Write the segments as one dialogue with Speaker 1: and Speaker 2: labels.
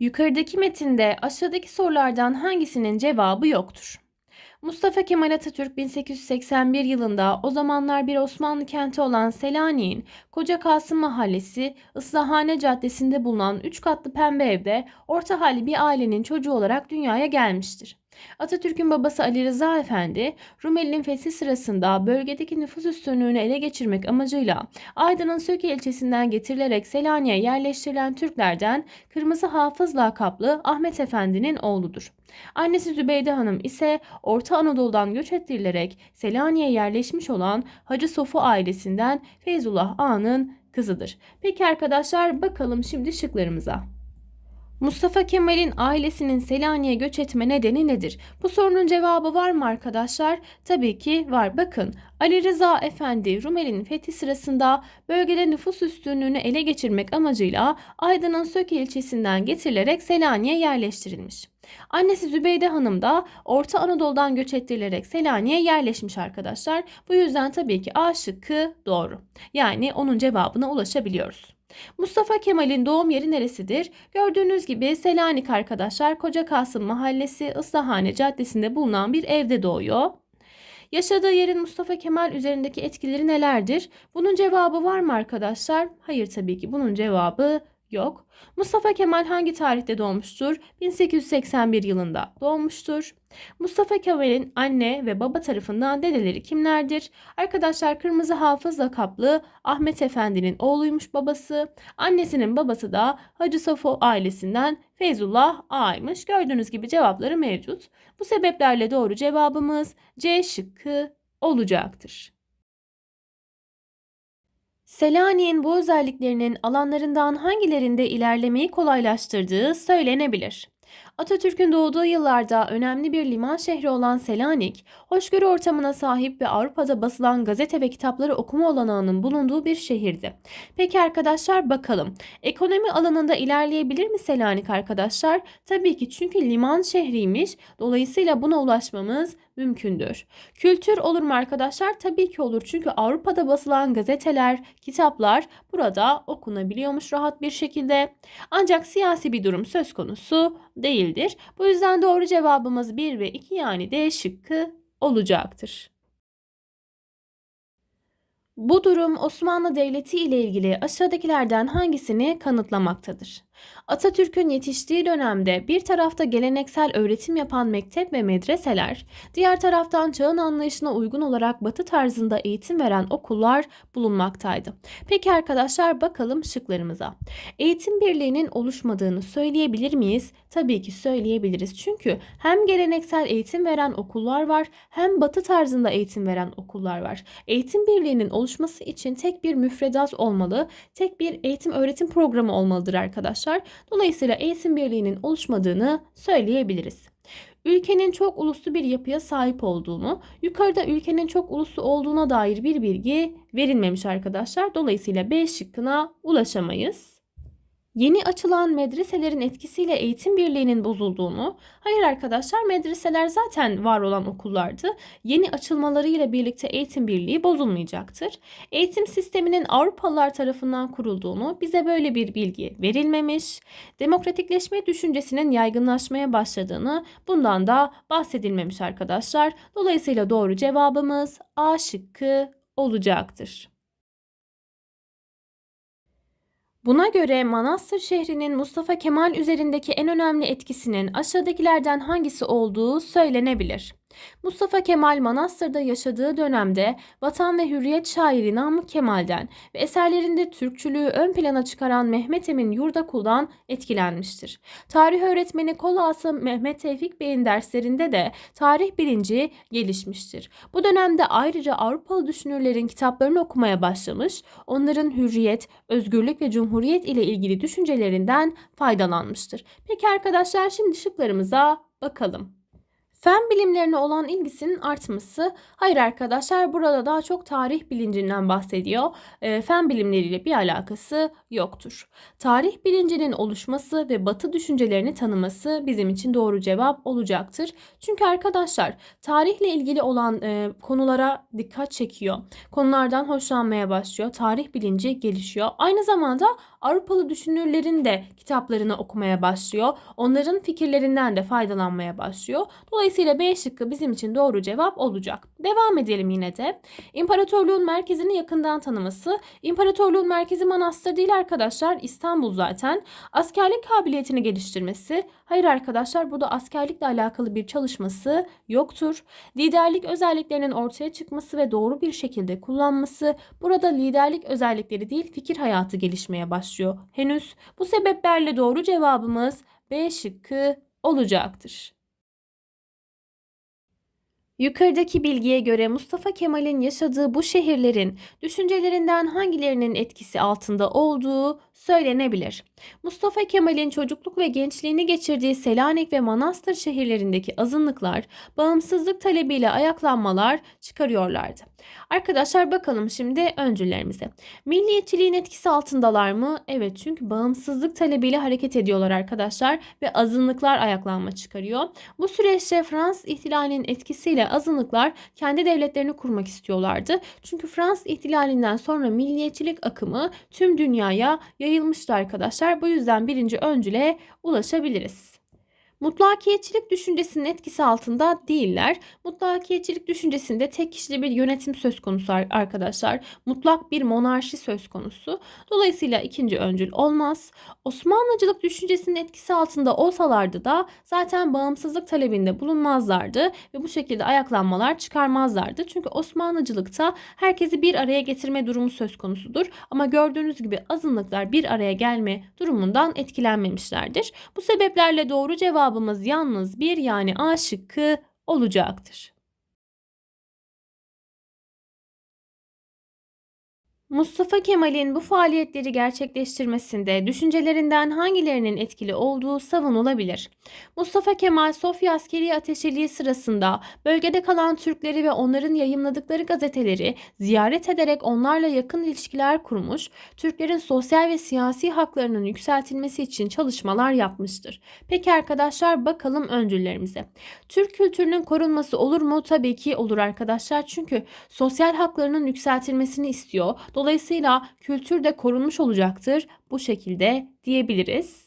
Speaker 1: Yukarıdaki metinde aşağıdaki sorulardan hangisinin cevabı yoktur? Mustafa Kemal Atatürk 1881 yılında o zamanlar bir Osmanlı kenti olan Selanik'in Koca Kasım Mahallesi Islahane Caddesi'nde bulunan 3 katlı pembe evde orta halli bir ailenin çocuğu olarak dünyaya gelmiştir. Atatürk'ün babası Ali Rıza Efendi, Rumeli'nin fethi sırasında bölgedeki nüfus üstünlüğünü ele geçirmek amacıyla Aydın'ın Söke ilçesinden getirilerek Selanik'e yerleştirilen Türklerden Kırmızı hafızla kaplı Ahmet Efendi'nin oğludur. Annesi Zübeyde Hanım ise Orta Anadolu'dan göç ettirilerek Selanik'e yerleşmiş olan Hacı Sofu ailesinden Feyzullah Ağa'nın kızıdır. Peki arkadaşlar bakalım şimdi şıklarımıza. Mustafa Kemal'in ailesinin Selanik'e göç etme nedeni nedir? Bu sorunun cevabı var mı arkadaşlar? Tabii ki var. Bakın Ali Rıza Efendi Rumeli'nin fethi sırasında bölgede nüfus üstünlüğünü ele geçirmek amacıyla Aydın'ın Söke ilçesinden getirilerek Selanik'e yerleştirilmiş. Annesi Zübeyde Hanım da Orta Anadolu'dan göç ettirilerek Selanik'e yerleşmiş arkadaşlar. Bu yüzden tabii ki A şıkkı doğru. Yani onun cevabına ulaşabiliyoruz. Mustafa Kemal'in doğum yeri neresidir? Gördüğünüz gibi Selanik arkadaşlar Koca Kasım Mahallesi Islahane Caddesi'nde bulunan bir evde doğuyor. Yaşadığı yerin Mustafa Kemal üzerindeki etkileri nelerdir? Bunun cevabı var mı arkadaşlar? Hayır tabii ki bunun cevabı Yok. Mustafa Kemal hangi tarihte doğmuştur? 1881 yılında doğmuştur. Mustafa Kemal'in anne ve baba tarafından dedeleri kimlerdir? Arkadaşlar kırmızı hafızla kaplı Ahmet Efendi'nin oğluymuş babası. Annesinin babası da Hacı Safo ailesinden Feyzullah Ağa'ymış. Gördüğünüz gibi cevapları mevcut. Bu sebeplerle doğru cevabımız C şıkkı olacaktır. Selanik'in bu özelliklerinin alanlarından hangilerinde ilerlemeyi kolaylaştırdığı söylenebilir. Atatürk'ün doğduğu yıllarda önemli bir liman şehri olan Selanik, hoşgörü ortamına sahip ve Avrupa'da basılan gazete ve kitapları okuma olanağının bulunduğu bir şehirdi. Peki arkadaşlar bakalım. Ekonomi alanında ilerleyebilir mi Selanik arkadaşlar? Tabii ki çünkü liman şehriymiş. Dolayısıyla buna ulaşmamız mümkündür. Kültür olur mu arkadaşlar? Tabii ki olur. Çünkü Avrupa'da basılan gazeteler, kitaplar burada okunabiliyormuş rahat bir şekilde. Ancak siyasi bir durum söz konusu değildir. Bu yüzden doğru cevabımız 1 ve 2 yani D şıkkı olacaktır. Bu durum Osmanlı Devleti ile ilgili aşağıdakilerden hangisini kanıtlamaktadır? Atatürk'ün yetiştiği dönemde bir tarafta geleneksel öğretim yapan mektep ve medreseler, diğer taraftan çağın anlayışına uygun olarak batı tarzında eğitim veren okullar bulunmaktaydı. Peki arkadaşlar bakalım şıklarımıza. Eğitim birliğinin oluşmadığını söyleyebilir miyiz? Tabii ki söyleyebiliriz. Çünkü hem geleneksel eğitim veren okullar var hem batı tarzında eğitim veren okullar var. Eğitim birliğinin oluşması için tek bir müfredat olmalı, tek bir eğitim öğretim programı olmalıdır arkadaşlar arkadaşlar. Dolayısıyla eğitim birliğinin oluşmadığını söyleyebiliriz ülkenin çok uluslu bir yapıya sahip olduğunu, yukarıda ülkenin çok uluslu olduğuna dair bir bilgi verilmemiş arkadaşlar. Dolayısıyla B şıkkına ulaşamayız yeni açılan medreselerin etkisiyle eğitim birliğinin bozulduğunu, hayır arkadaşlar medreseler zaten var olan okullardı. Yeni açılmalarıyla birlikte eğitim birliği bozulmayacaktır. Eğitim sisteminin Avrupalılar tarafından kurulduğunu, bize böyle bir bilgi verilmemiş, demokratikleşme düşüncesinin yaygınlaşmaya başladığını, bundan da bahsedilmemiş arkadaşlar. Dolayısıyla doğru cevabımız A şıkkı olacaktır. Buna göre Manastır şehrinin Mustafa Kemal üzerindeki en önemli etkisinin aşağıdakilerden hangisi olduğu söylenebilir. Mustafa Kemal Manastır'da yaşadığı dönemde Vatan ve Hürriyet şairi Namık Kemal'den ve eserlerinde Türkçülüğü ön plana çıkaran Mehmet Emin Yurdakul'dan etkilenmiştir. Tarih öğretmeni Kolası Mehmet Tevfik Bey'in derslerinde de tarih bilinci gelişmiştir. Bu dönemde ayrıca Avrupalı düşünürlerin kitaplarını okumaya başlamış, onların hürriyet, özgürlük ve cumhuriyet ile ilgili düşüncelerinden faydalanmıştır. Peki arkadaşlar şimdi şıklarımıza bakalım. Fen bilimlerine olan ilgisinin artması. Hayır arkadaşlar burada daha çok tarih bilincinden bahsediyor. E, fen bilimleriyle bir alakası yoktur. Tarih bilincinin oluşması ve batı düşüncelerini tanıması bizim için doğru cevap olacaktır. Çünkü arkadaşlar tarihle ilgili olan e, konulara dikkat çekiyor. Konulardan hoşlanmaya başlıyor. Tarih bilinci gelişiyor. Aynı zamanda Avrupalı düşünürlerin de kitaplarını okumaya başlıyor. Onların fikirlerinden de faydalanmaya başlıyor. Dolayısıyla B şıkkı bizim için doğru cevap olacak. Devam edelim yine de. İmparatorluğun merkezini yakından tanıması. İmparatorluğun merkezi manastır değil arkadaşlar İstanbul zaten. Askerlik kabiliyetini geliştirmesi. Hayır arkadaşlar burada askerlikle alakalı bir çalışması yoktur. Liderlik özelliklerinin ortaya çıkması ve doğru bir şekilde kullanması. Burada liderlik özellikleri değil fikir hayatı gelişmeye başlıyor çalışıyor. Henüz bu sebeplerle doğru cevabımız B şıkkı olacaktır. Yukarıdaki bilgiye göre Mustafa Kemal'in yaşadığı bu şehirlerin düşüncelerinden hangilerinin etkisi altında olduğu söylenebilir. Mustafa Kemal'in çocukluk ve gençliğini geçirdiği Selanik ve Manastır şehirlerindeki azınlıklar bağımsızlık talebiyle ayaklanmalar çıkarıyorlardı. Arkadaşlar bakalım şimdi öncülerimize. Milliyetçiliğin etkisi altındalar mı? Evet çünkü bağımsızlık talebiyle hareket ediyorlar arkadaşlar ve azınlıklar ayaklanma çıkarıyor. Bu süreçte Fransız ihtilalinin etkisiyle azınlıklar kendi devletlerini kurmak istiyorlardı. Çünkü Fransız ihtilalinden sonra milliyetçilik akımı tüm dünyaya yayılmıştı yayılmıştı arkadaşlar. Bu yüzden birinci öncüle ulaşabiliriz. Mutlakiyetçilik düşüncesinin etkisi altında değiller. Mutlakiyetçilik düşüncesinde tek kişili bir yönetim söz konusu arkadaşlar. Mutlak bir monarşi söz konusu. Dolayısıyla ikinci öncül olmaz. Osmanlıcılık düşüncesinin etkisi altında olsalardı da zaten bağımsızlık talebinde bulunmazlardı ve bu şekilde ayaklanmalar çıkarmazlardı. Çünkü Osmanlıcılıkta herkesi bir araya getirme durumu söz konusudur. Ama gördüğünüz gibi azınlıklar bir araya gelme durumundan etkilenmemişlerdir. Bu sebeplerle doğru cevabı cevabımız yalnız bir yani A şıkkı olacaktır. Mustafa Kemal'in bu faaliyetleri gerçekleştirmesinde düşüncelerinden hangilerinin etkili olduğu savunulabilir. Mustafa Kemal Sofya askeri ateşiliği sırasında bölgede kalan Türkleri ve onların yayımladıkları gazeteleri ziyaret ederek onlarla yakın ilişkiler kurmuş, Türklerin sosyal ve siyasi haklarının yükseltilmesi için çalışmalar yapmıştır. Peki arkadaşlar bakalım öncüllerimize. Türk kültürünün korunması olur mu? Tabii ki olur arkadaşlar çünkü sosyal haklarının yükseltilmesini istiyor Dolayısıyla kültür de korunmuş olacaktır bu şekilde diyebiliriz.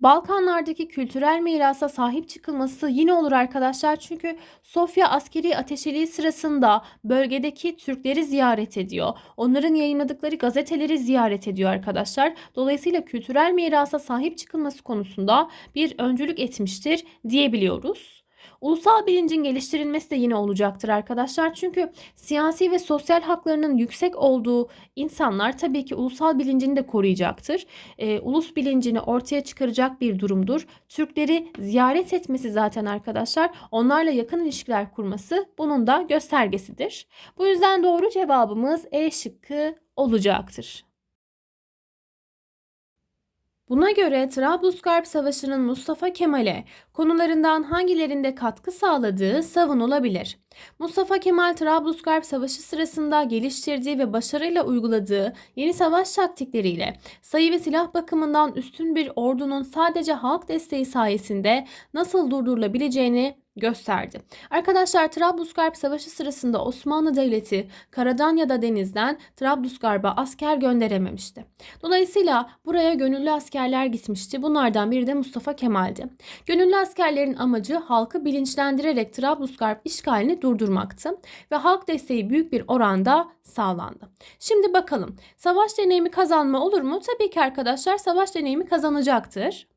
Speaker 1: Balkanlardaki kültürel mirasa sahip çıkılması yine olur arkadaşlar çünkü Sofya askeri ateşeliği sırasında bölgedeki Türkleri ziyaret ediyor. Onların yayınladıkları gazeteleri ziyaret ediyor arkadaşlar. Dolayısıyla kültürel mirasa sahip çıkılması konusunda bir öncülük etmiştir diyebiliyoruz. Ulusal bilincin geliştirilmesi de yine olacaktır arkadaşlar. Çünkü siyasi ve sosyal haklarının yüksek olduğu insanlar tabii ki ulusal bilincini de koruyacaktır. E, ulus bilincini ortaya çıkaracak bir durumdur. Türkleri ziyaret etmesi zaten arkadaşlar onlarla yakın ilişkiler kurması bunun da göstergesidir. Bu yüzden doğru cevabımız E şıkkı olacaktır. Buna göre Trablusgarp Savaşı'nın Mustafa Kemal'e konularından hangilerinde katkı sağladığı savunulabilir. Mustafa Kemal Trablusgarp Savaşı sırasında geliştirdiği ve başarıyla uyguladığı yeni savaş taktikleriyle sayı ve silah bakımından üstün bir ordunun sadece halk desteği sayesinde nasıl durdurulabileceğini gösterdi. Arkadaşlar Trablusgarp Savaşı sırasında Osmanlı Devleti karadan ya da denizden Trablusgarp'a asker gönderememişti. Dolayısıyla buraya gönüllü askerler gitmişti. Bunlardan biri de Mustafa Kemal'di. Gönüllü askerlerin amacı halkı bilinçlendirerek Trablusgarp işgalini durdurmaktı ve halk desteği büyük bir oranda sağlandı. Şimdi bakalım savaş deneyimi kazanma olur mu? Tabii ki arkadaşlar savaş deneyimi kazanacaktır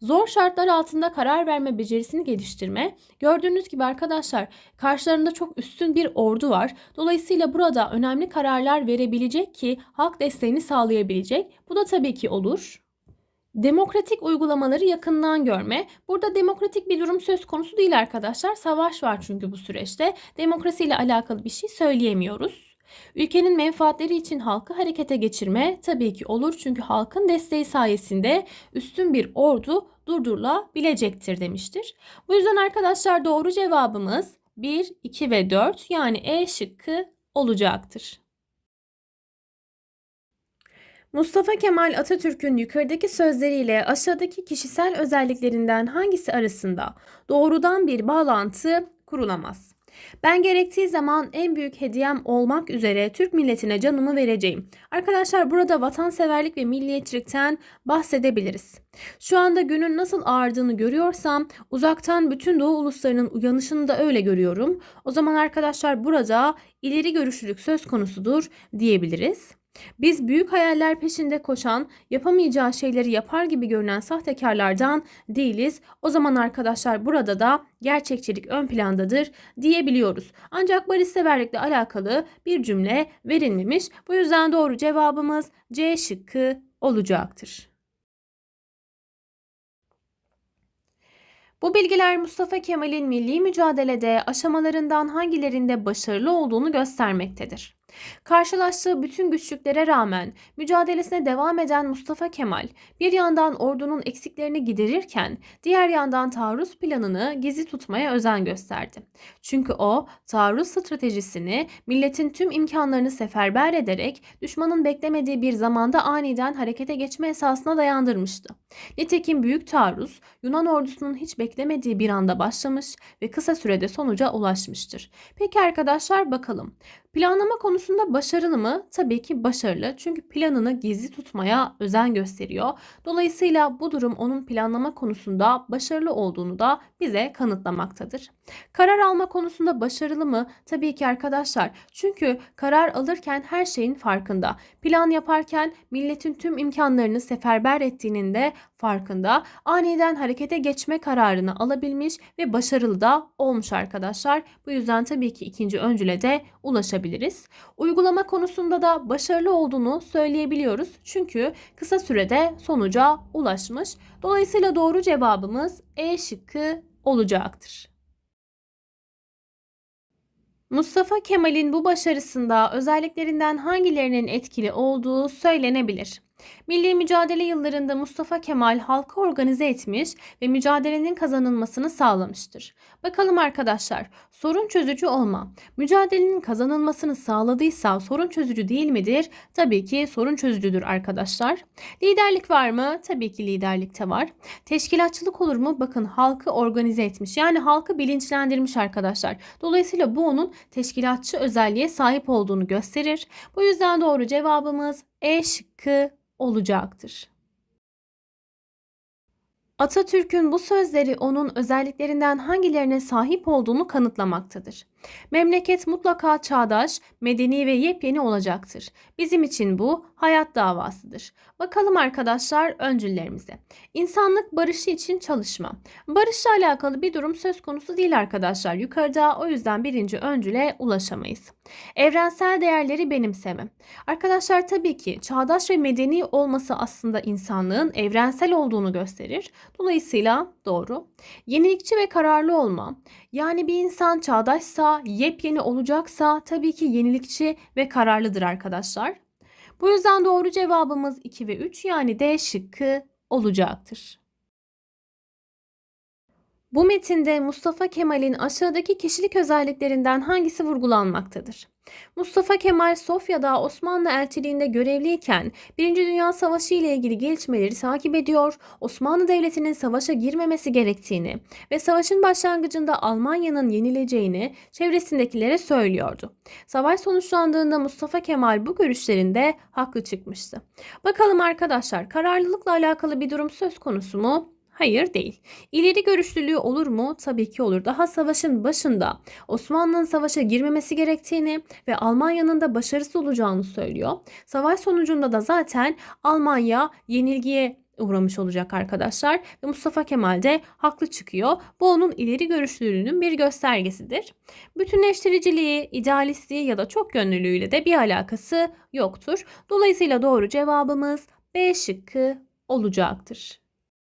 Speaker 1: zor şartlar altında karar verme becerisini geliştirme. Gördüğünüz gibi arkadaşlar karşılarında çok üstün bir ordu var. Dolayısıyla burada önemli kararlar verebilecek ki halk desteğini sağlayabilecek. Bu da tabii ki olur. Demokratik uygulamaları yakından görme. Burada demokratik bir durum söz konusu değil arkadaşlar. Savaş var çünkü bu süreçte. Demokrasiyle alakalı bir şey söyleyemiyoruz. Ülkenin menfaatleri için halkı harekete geçirme tabii ki olur çünkü halkın desteği sayesinde üstün bir ordu durdurulabilecektir demiştir. Bu yüzden arkadaşlar doğru cevabımız 1, 2 ve 4 yani E şıkkı olacaktır. Mustafa Kemal Atatürk'ün yukarıdaki sözleriyle aşağıdaki kişisel özelliklerinden hangisi arasında doğrudan bir bağlantı kurulamaz? Ben gerektiği zaman en büyük hediyem olmak üzere Türk milletine canımı vereceğim. Arkadaşlar burada vatanseverlik ve milliyetçilikten bahsedebiliriz. Şu anda günün nasıl ağardığını görüyorsam uzaktan bütün doğu uluslarının uyanışını da öyle görüyorum. O zaman arkadaşlar burada ileri görüşlülük söz konusudur diyebiliriz. Biz büyük hayaller peşinde koşan, yapamayacağı şeyleri yapar gibi görünen sahtekarlardan değiliz. O zaman arkadaşlar burada da gerçekçilik ön plandadır diyebiliyoruz. Ancak barış severlikle alakalı bir cümle verilmemiş. Bu yüzden doğru cevabımız C şıkkı olacaktır. Bu bilgiler Mustafa Kemal'in milli mücadelede aşamalarından hangilerinde başarılı olduğunu göstermektedir. Karşılaştığı bütün güçlüklere rağmen mücadelesine devam eden Mustafa Kemal bir yandan ordunun eksiklerini giderirken diğer yandan taarruz planını gizli tutmaya özen gösterdi. Çünkü o taarruz stratejisini milletin tüm imkanlarını seferber ederek düşmanın beklemediği bir zamanda aniden harekete geçme esasına dayandırmıştı. Nitekim büyük taarruz Yunan ordusunun hiç beklemediği bir anda başlamış ve kısa sürede sonuca ulaşmıştır. Peki arkadaşlar bakalım. Planlama konusu konusunda başarılı mı? Tabii ki başarılı. Çünkü planını gizli tutmaya özen gösteriyor. Dolayısıyla bu durum onun planlama konusunda başarılı olduğunu da bize kanıtlamaktadır. Karar alma konusunda başarılı mı? Tabii ki arkadaşlar. Çünkü karar alırken her şeyin farkında. Plan yaparken milletin tüm imkanlarını seferber ettiğinin de farkında. Aniden harekete geçme kararını alabilmiş ve başarılı da olmuş arkadaşlar. Bu yüzden tabii ki ikinci öncüle de ulaşabiliriz. Uygulama konusunda da başarılı olduğunu söyleyebiliyoruz. Çünkü kısa sürede sonuca ulaşmış. Dolayısıyla doğru cevabımız E şıkkı olacaktır. Mustafa Kemal'in bu başarısında özelliklerinden hangilerinin etkili olduğu söylenebilir. Milli mücadele yıllarında Mustafa Kemal halkı organize etmiş ve mücadelenin kazanılmasını sağlamıştır. Bakalım arkadaşlar, sorun çözücü olma. Mücadelenin kazanılmasını sağladıysa sorun çözücü değil midir? Tabii ki sorun çözücüdür arkadaşlar. Liderlik var mı? Tabii ki liderlikte var. Teşkilatçılık olur mu? Bakın halkı organize etmiş. Yani halkı bilinçlendirmiş arkadaşlar. Dolayısıyla bu onun teşkilatçı özelliğe sahip olduğunu gösterir. Bu yüzden doğru cevabımız E şıkkı olacaktır. Atatürk'ün bu sözleri onun özelliklerinden hangilerine sahip olduğunu kanıtlamaktadır. Memleket mutlaka çağdaş, medeni ve yepyeni olacaktır. Bizim için bu hayat davasıdır. Bakalım arkadaşlar öncüllerimize. İnsanlık barışı için çalışma. Barışla alakalı bir durum söz konusu değil arkadaşlar yukarıda. O yüzden birinci öncüle ulaşamayız. Evrensel değerleri benimseme. Arkadaşlar tabii ki çağdaş ve medeni olması aslında insanlığın evrensel olduğunu gösterir. Dolayısıyla doğru. Yenilikçi ve kararlı olma. Yani bir insan çağdaşsa, yepyeni olacaksa tabii ki yenilikçi ve kararlıdır arkadaşlar. Bu yüzden doğru cevabımız 2 ve 3 yani D şıkkı olacaktır. Bu metinde Mustafa Kemal'in aşağıdaki kişilik özelliklerinden hangisi vurgulanmaktadır? Mustafa Kemal Sofya'da Osmanlı elçiliğinde görevliyken Birinci Dünya Savaşı ile ilgili gelişmeleri takip ediyor, Osmanlı Devleti'nin savaşa girmemesi gerektiğini ve savaşın başlangıcında Almanya'nın yenileceğini çevresindekilere söylüyordu. Savaş sonuçlandığında Mustafa Kemal bu görüşlerinde haklı çıkmıştı. Bakalım arkadaşlar kararlılıkla alakalı bir durum söz konusu mu? Hayır değil. İleri görüşlülüğü olur mu? Tabii ki olur. Daha savaşın başında Osmanlı'nın savaşa girmemesi gerektiğini ve Almanya'nın da başarısı olacağını söylüyor. Savaş sonucunda da zaten Almanya yenilgiye uğramış olacak arkadaşlar ve Mustafa Kemal de haklı çıkıyor. Bu onun ileri görüşlülüğünün bir göstergesidir. Bütünleştiriciliği, idealistliği ya da çok gönüllülüğüyle de bir alakası yoktur. Dolayısıyla doğru cevabımız B şıkkı olacaktır.